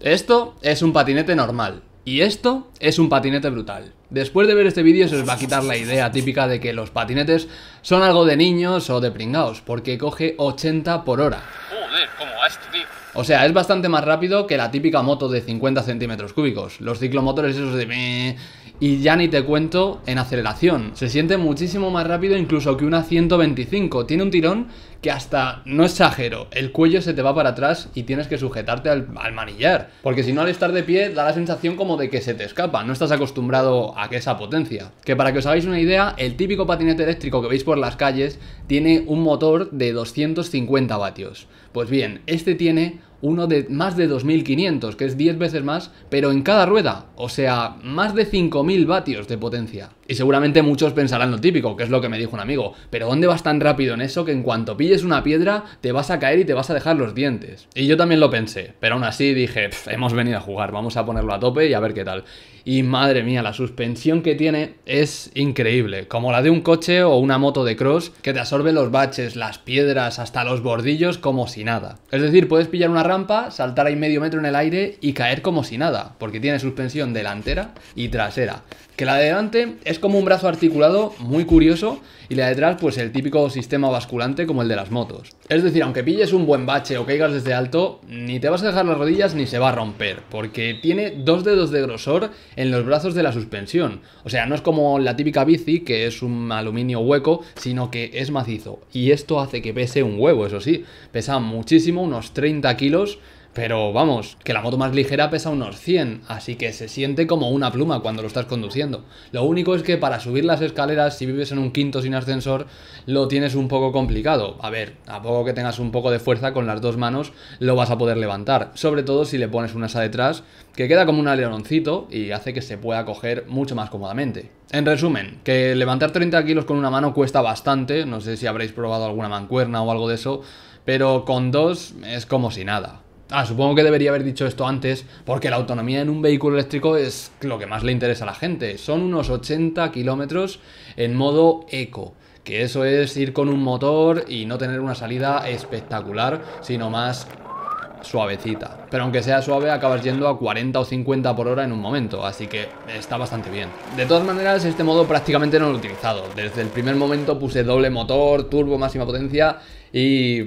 Esto es un patinete normal. Y esto es un patinete brutal. Después de ver este vídeo se os va a quitar la idea típica de que los patinetes son algo de niños o de pringaos, porque coge 80 por hora. Joder, cómo tío? o sea, es bastante más rápido que la típica moto de 50 centímetros cúbicos. Los ciclomotores esos de y ya ni te cuento en aceleración. Se siente muchísimo más rápido incluso que una 125. Tiene un tirón que hasta, no exagero, el cuello se te va para atrás y tienes que sujetarte al, manillar. Porque si no al estar de pie da la sensación como de que se te escapa, no estás acostumbrado a que esa potencia. Que para que os hagáis una idea, el típico patinete eléctrico que veis por las calles tiene un motor de 250 vatios. Pues bien, este tiene uno de más de 2500, que es 10 veces más, pero en cada rueda, o sea, más de 5000 vatios de potencia. Y seguramente muchos pensarán lo típico, que es lo que me dijo un amigo, pero ¿dónde vas tan rápido en eso que en cuanto pilles una piedra te vas a caer y te vas a dejar los dientes? Y yo también lo pensé, pero aún así dije, hemos venido a jugar, vamos a ponerlo a tope y a ver qué tal. Y madre mía, la suspensión que tiene es increíble, como la de un coche o una moto de cross que te absorbe los baches, las piedras, hasta los bordillos como si nada. Es decir, puedes pillar una rampa, saltar ahí medio metro en el aire y caer como si nada, porque tiene suspensión delantera y trasera. Que la de delante es como un brazo articulado muy curioso y la de atrás pues el típico sistema basculante como el de las motos. Es decir, aunque pilles un buen bache o caigas desde alto, ni te vas a dejar las rodillas ni se va a romper, porque tiene dos dedos de grosor en los brazos de la suspensión. O sea, no es como la típica bici, que es un aluminio hueco, sino que es macizo. Y esto hace que pese un huevo, eso sí. Pesa muchísimo, unos 30 kilos, pero vamos, que la moto más ligera pesa unos 100, así que se siente como una pluma cuando lo estás conduciendo. Lo único es que para subir las escaleras, si vives en un quinto sin ascensor, lo tienes un poco complicado. A ver, a poco que tengas un poco de fuerza con las dos manos, lo vas a poder levantar. Sobre todo si le pones unas asa detrás, que queda como un aleroncito y hace que se pueda coger mucho más cómodamente. En resumen, que levantar 30 kilos con una mano cuesta bastante, no sé si habréis probado alguna mancuerna o algo de eso, pero con dos es como si nada. Ah, supongo que debería haber dicho esto antes, porque la autonomía en un vehículo eléctrico es lo que más le interesa a la gente. Son unos 80 kilómetros en modo eco, que eso es ir con un motor y no tener una salida espectacular, sino más suavecita. Pero aunque sea suave, acabas yendo a 40 o 50 por hora en un momento, así que está bastante bien. De todas maneras, este modo prácticamente no lo he utilizado. Desde el primer momento puse doble motor, turbo, máxima potencia y...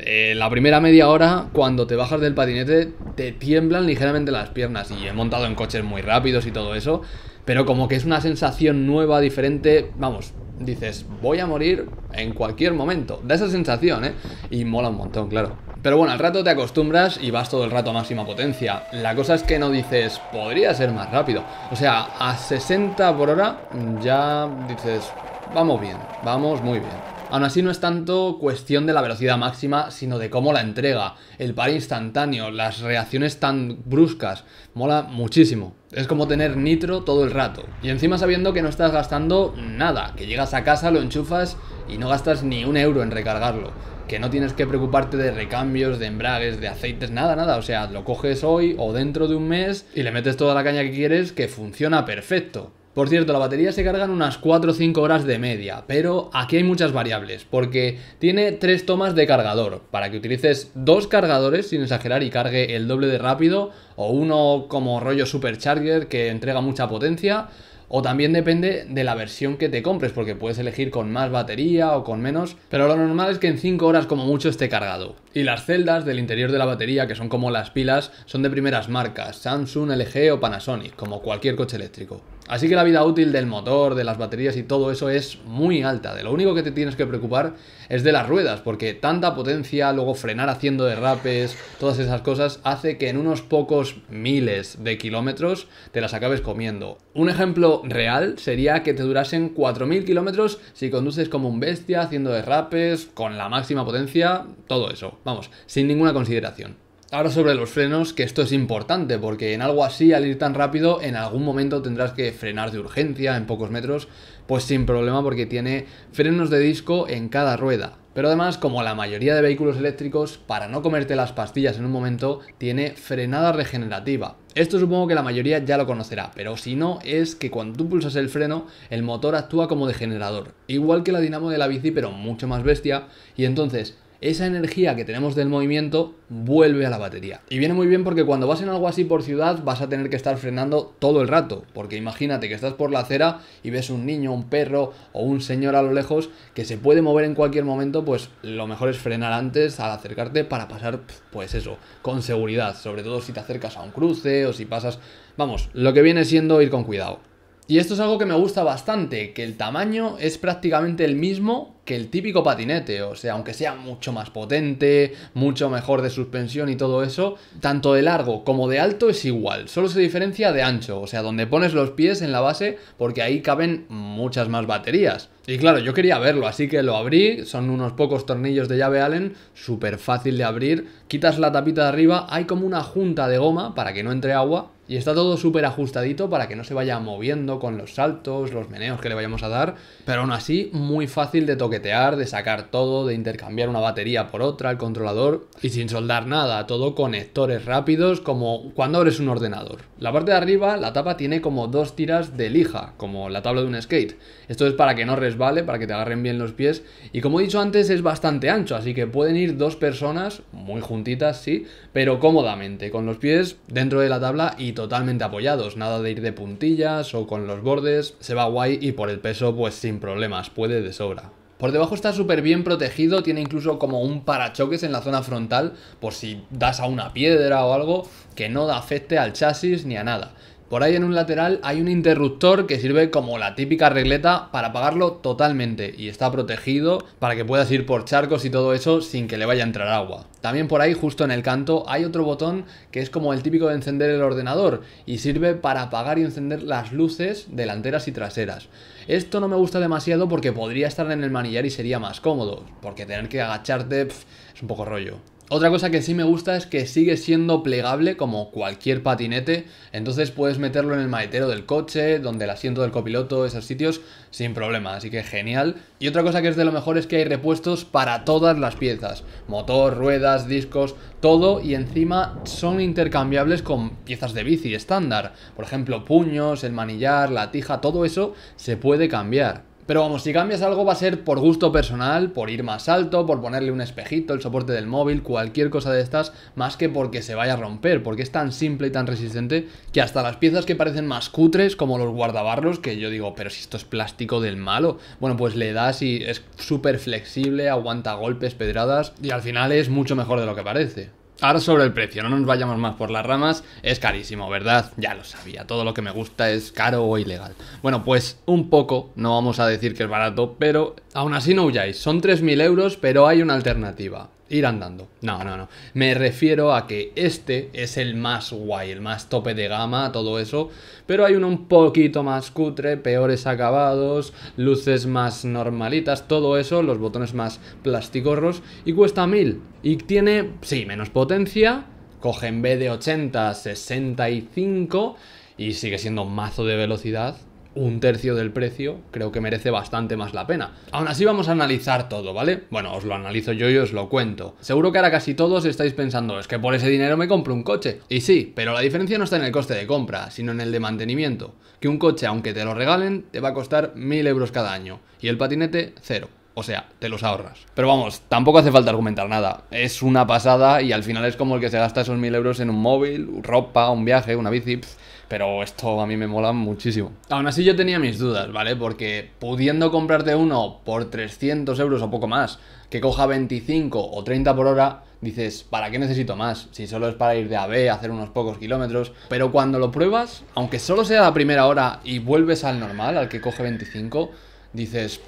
Eh, la primera media hora, cuando te bajas del patinete, te tiemblan ligeramente las piernas. Y he montado en coches muy rápidos y todo eso. Pero como que es una sensación nueva, diferente. Vamos, dices, voy a morir en cualquier momento. Da esa sensación, ¿eh? Y mola un montón, claro. Pero bueno, al rato te acostumbras y vas todo el rato a máxima potencia. La cosa es que no dices, podría ser más rápido. O sea, a 60 por hora ya dices, vamos bien, vamos muy bien. Aún así no es tanto cuestión de la velocidad máxima, sino de cómo la entrega, el par instantáneo, las reacciones tan bruscas. Mola muchísimo. Es como tener nitro todo el rato. Y encima sabiendo que no estás gastando nada, que llegas a casa, lo enchufas y no gastas ni un euro en recargarlo. Que no tienes que preocuparte de recambios, de embragues, de aceites, nada, nada. O sea, lo coges hoy o dentro de un mes y le metes toda la caña que quieres que funciona perfecto. Por cierto, la batería se carga en unas 4 o 5 horas de media, pero aquí hay muchas variables, porque tiene 3 tomas de cargador, para que utilices dos cargadores sin exagerar y cargue el doble de rápido, o uno como rollo supercharger que entrega mucha potencia, o también depende de la versión que te compres, porque puedes elegir con más batería o con menos, pero lo normal es que en 5 horas como mucho esté cargado. Y las celdas del interior de la batería, que son como las pilas, son de primeras marcas, Samsung, LG o Panasonic, como cualquier coche eléctrico. Así que la vida útil del motor, de las baterías y todo eso es muy alta. De lo único que te tienes que preocupar es de las ruedas, porque tanta potencia, luego frenar haciendo derrapes, todas esas cosas, hace que en unos pocos miles de kilómetros te las acabes comiendo. Un ejemplo real sería que te durasen 4.000 kilómetros si conduces como un bestia, haciendo derrapes, con la máxima potencia, todo eso. Vamos, sin ninguna consideración. Ahora sobre los frenos, que esto es importante, porque en algo así, al ir tan rápido, en algún momento tendrás que frenar de urgencia en pocos metros, pues sin problema porque tiene frenos de disco en cada rueda. Pero además, como la mayoría de vehículos eléctricos, para no comerte las pastillas en un momento, tiene frenada regenerativa. Esto supongo que la mayoría ya lo conocerá, pero si no, es que cuando tú pulsas el freno, el motor actúa como degenerador, igual que la dinamo de la bici, pero mucho más bestia, y entonces esa energía que tenemos del movimiento vuelve a la batería. Y viene muy bien porque cuando vas en algo así por ciudad vas a tener que estar frenando todo el rato, porque imagínate que estás por la acera y ves un niño, un perro o un señor a lo lejos que se puede mover en cualquier momento, pues lo mejor es frenar antes al acercarte para pasar, pues eso, con seguridad, sobre todo si te acercas a un cruce o si pasas, vamos, lo que viene siendo ir con cuidado. Y esto es algo que me gusta bastante, que el tamaño es prácticamente el mismo que el típico patinete, o sea, aunque sea mucho más potente, mucho mejor de suspensión y todo eso, tanto de largo como de alto es igual, solo se diferencia de ancho, o sea, donde pones los pies en la base porque ahí caben muchas más baterías. Y claro, yo quería verlo, así que lo abrí, son unos pocos tornillos de llave Allen, súper fácil de abrir, quitas la tapita de arriba, hay como una junta de goma para que no entre agua, y está todo súper ajustadito para que no se vaya moviendo con los saltos, los meneos que le vayamos a dar, pero aún así muy fácil de toquetear, de sacar todo, de intercambiar una batería por otra, el controlador, y sin soldar nada, todo conectores rápidos como cuando abres un ordenador. La parte de arriba, la tapa tiene como dos tiras de lija, como la tabla de un skate. Esto es para que no resbale, para que te agarren bien los pies, y como he dicho antes es bastante ancho, así que pueden ir dos personas, muy juntitas, sí, pero cómodamente, con los pies dentro de la tabla y totalmente apoyados, nada de ir de puntillas o con los bordes, se va guay y por el peso pues sin problemas, puede de sobra. Por debajo está súper bien protegido, tiene incluso como un parachoques en la zona frontal por si das a una piedra o algo que no afecte al chasis ni a nada. Por ahí en un lateral hay un interruptor que sirve como la típica regleta para apagarlo totalmente y está protegido para que puedas ir por charcos y todo eso sin que le vaya a entrar agua. También por ahí justo en el canto hay otro botón que es como el típico de encender el ordenador y sirve para apagar y encender las luces delanteras y traseras. Esto no me gusta demasiado porque podría estar en el manillar y sería más cómodo, porque tener que agacharte es un poco rollo. Otra cosa que sí me gusta es que sigue siendo plegable como cualquier patinete, entonces puedes meterlo en el maletero del coche, donde el asiento del copiloto, esos sitios, sin problema, así que genial. Y otra cosa que es de lo mejor es que hay repuestos para todas las piezas, motor, ruedas, discos, todo y encima son intercambiables con piezas de bici estándar, por ejemplo puños, el manillar, la tija, todo eso se puede cambiar. Pero vamos, si cambias algo va a ser por gusto personal, por ir más alto, por ponerle un espejito, el soporte del móvil, cualquier cosa de estas, más que porque se vaya a romper, porque es tan simple y tan resistente que hasta las piezas que parecen más cutres, como los guardabarros, que yo digo, pero si esto es plástico del malo, bueno, pues le das y es súper flexible, aguanta golpes, pedradas, y al final es mucho mejor de lo que parece. Ahora sobre el precio, no nos vayamos más por las ramas, es carísimo, ¿verdad? Ya lo sabía, todo lo que me gusta es caro o ilegal. Bueno, pues un poco, no vamos a decir que es barato, pero Aún así no huyáis, son 3.000 euros, pero hay una alternativa, ir andando. No, no, no, me refiero a que este es el más guay, el más tope de gama, todo eso, pero hay uno un poquito más cutre, peores acabados, luces más normalitas, todo eso, los botones más plasticorros, y cuesta 1.000. Y tiene, sí, menos potencia, coge en vez de 80, 65, y sigue siendo mazo de velocidad, un tercio del precio, creo que merece bastante más la pena. Aún así vamos a analizar todo, ¿vale? Bueno, os lo analizo yo y os lo cuento. Seguro que ahora casi todos estáis pensando, es que por ese dinero me compro un coche. Y sí, pero la diferencia no está en el coste de compra, sino en el de mantenimiento. Que un coche, aunque te lo regalen, te va a costar 1000 euros cada año. Y el patinete, cero. O sea, te los ahorras. Pero vamos, tampoco hace falta argumentar nada. Es una pasada y al final es como el que se gasta esos mil euros en un móvil, ropa, un viaje, una bici. pero esto a mí me mola muchísimo. Aún así yo tenía mis dudas, ¿vale? Porque pudiendo comprarte uno por 300 euros o poco más, que coja 25 o 30 por hora, dices, ¿para qué necesito más? Si solo es para ir de A a B, hacer unos pocos kilómetros. Pero cuando lo pruebas, aunque solo sea la primera hora y vuelves al normal, al que coge 25 dices,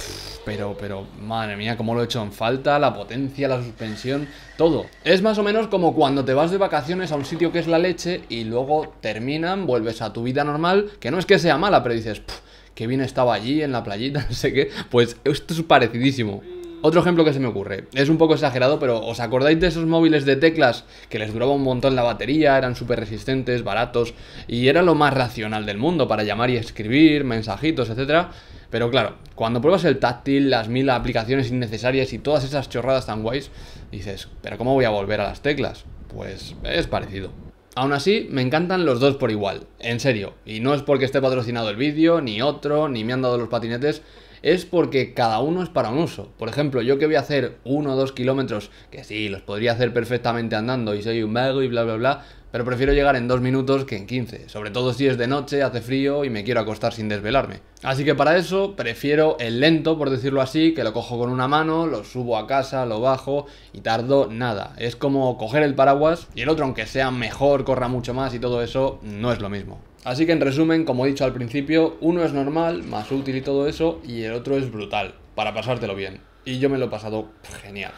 pero, pero, madre mía, cómo lo he hecho en falta, la potencia, la suspensión, todo. Es más o menos como cuando te vas de vacaciones a un sitio que es la leche y luego terminan, vuelves a tu vida normal, que no es que sea mala, pero dices, que qué bien estaba allí en la playita, no sé qué. Pues esto es parecidísimo. Otro ejemplo que se me ocurre, es un poco exagerado, pero ¿os acordáis de esos móviles de teclas que les duraba un montón la batería, eran súper resistentes, baratos y era lo más racional del mundo para llamar y escribir, mensajitos, etcétera? Pero claro, cuando pruebas el táctil, las mil aplicaciones innecesarias y todas esas chorradas tan guays, dices, ¿pero cómo voy a volver a las teclas? Pues es parecido. Aún así, me encantan los dos por igual, en serio. Y no es porque esté patrocinado el vídeo, ni otro, ni me han dado los patinetes, es porque cada uno es para un uso. Por ejemplo, yo que voy a hacer uno o dos kilómetros, que sí, los podría hacer perfectamente andando y soy un mago y bla bla bla, pero prefiero llegar en 2 minutos que en 15, sobre todo si es de noche, hace frío y me quiero acostar sin desvelarme. Así que para eso prefiero el lento, por decirlo así, que lo cojo con una mano, lo subo a casa, lo bajo y tardo nada. Es como coger el paraguas y el otro, aunque sea mejor, corra mucho más y todo eso, no es lo mismo. Así que en resumen, como he dicho al principio, uno es normal, más útil y todo eso, y el otro es brutal, para pasártelo bien. Y yo me lo he pasado genial.